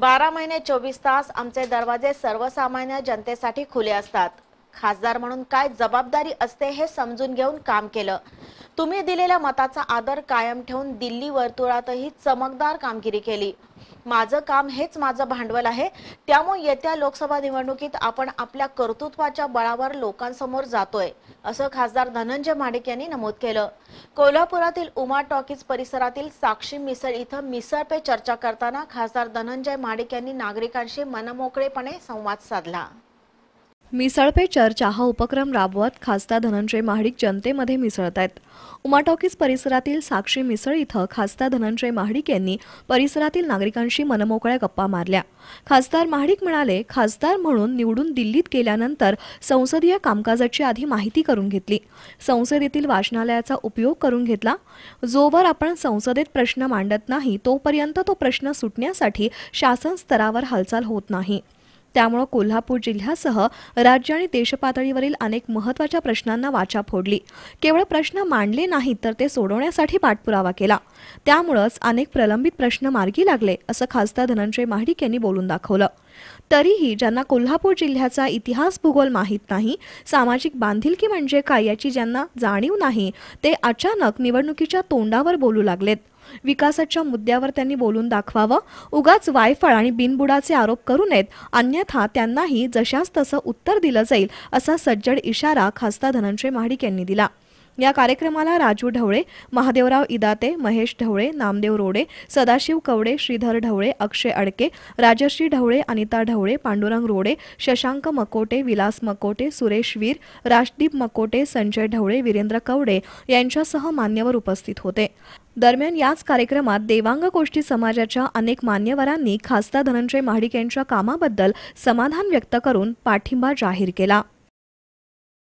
बारा महिने चोवीस तास आमचे दरवाजे सर्वसामान्य जनतेसाठी खुले असतात खासदार म्हणून काय जबाबदारी असते हे समजून घेऊन काम केलं तुम्ही दिलेल्या मताचा आदर कायम ठेवून दिल्ली वर्तुळातही चमकदार कामगिरी केली माझं काम हेच माझं भांडवल आहे त्यामुळे येत्या लोकसभा निवडणुकीत आपण आपल्या कर्तृत्वाच्या बळावर लोकांसमोर जातोय असं खासदार धनंजय माडिक यांनी नमूद केलं कोल्हापुरातील उमा टॉकीज परिसरातील साक्षी मिसळ इथं मिसळ पे चर्चा करताना खासदार धनंजय माडिक यांनी नागरिकांशी मनमोकळेपणे संवाद साधला मिसळपे चर्चा हा उपक्रम राबवत खासदार धनंजय महाडिक जनतेमध्ये मिसळत आहेत उमाटॉकीज परिसरातील साक्षी मिसळ इथं खासदार धनंजय महाडिक यांनी परिसरातील नागरिकांशी मनमोकळ्या गप्पा मारल्या खासदार महाडिक म्हणाले खासदार म्हणून निवडून दिल्लीत गेल्यानंतर संसदीय कामकाजाची आधी माहिती करून घेतली संसदेतील वाचनालयाचा उपयोग करून घेतला जोवर आपण संसदेत प्रश्न मांडत नाही तोपर्यंत तो प्रश्न सुटण्यासाठी शासन स्तरावर हालचाल होत नाही त्यामुळं कोल्हापूर जिल्ह्यासह राज्य आणि देशपातळीवरील अनेक महत्वाच्या प्रश्नांना वाचा फोडली केवळ प्रश्न मांडले नाहीत तर ते सोडवण्यासाठी पाठपुरावा केला त्यामुळंच अनेक प्रलंबित प्रश्न मार्गी लागले असं खासदार धनंजय महाडिक यांनी बोलून दाखवलं तरीही ज्यांना कोल्हापूर जिल्ह्याचा इतिहास भूगोल माहीत नाही सामाजिक बांधिलकी म्हणजे काय याची ज्यांना जाणीव नाही ते अचानक निवडणुकीच्या तोंडावर बोलू लागलेत विकासाच्या मुद्द्यावर त्यांनी बोलून दाखवावं उगाच वायफळ आणि बिनबुडाचे आरोप करू नयेत अन्यथा त्यांनाही जशास तसं उत्तर दिलं जाईल असा सज्जड इशारा खासदार धनंजय महाडिक यांनी दिला या कार्यक्रमाला राजू ढवळे महादेवराव इदाते महेश ढवळे नामदेव रोडे सदाशिव कवडे श्रीधर ढवळे अक्षय अडके राजश्री ढवळे अनिता ढवळे पांडुरंग रोडे शशांक मकोटे विलास मकोटे सुरेश वीर राजदीप मकोटे संजय ढवळे वीरेंद्र कवडे यांच्यासह मान्यवर उपस्थित होते दरम्यान याच कार्यक्रमात देवांग गोष्टी समाजाच्या अनेक मान्यवरांनी खासदार धनंजय महाडिक यांच्या कामाबद्दल समाधान व्यक्त करून पाठिंबा जाहीर केला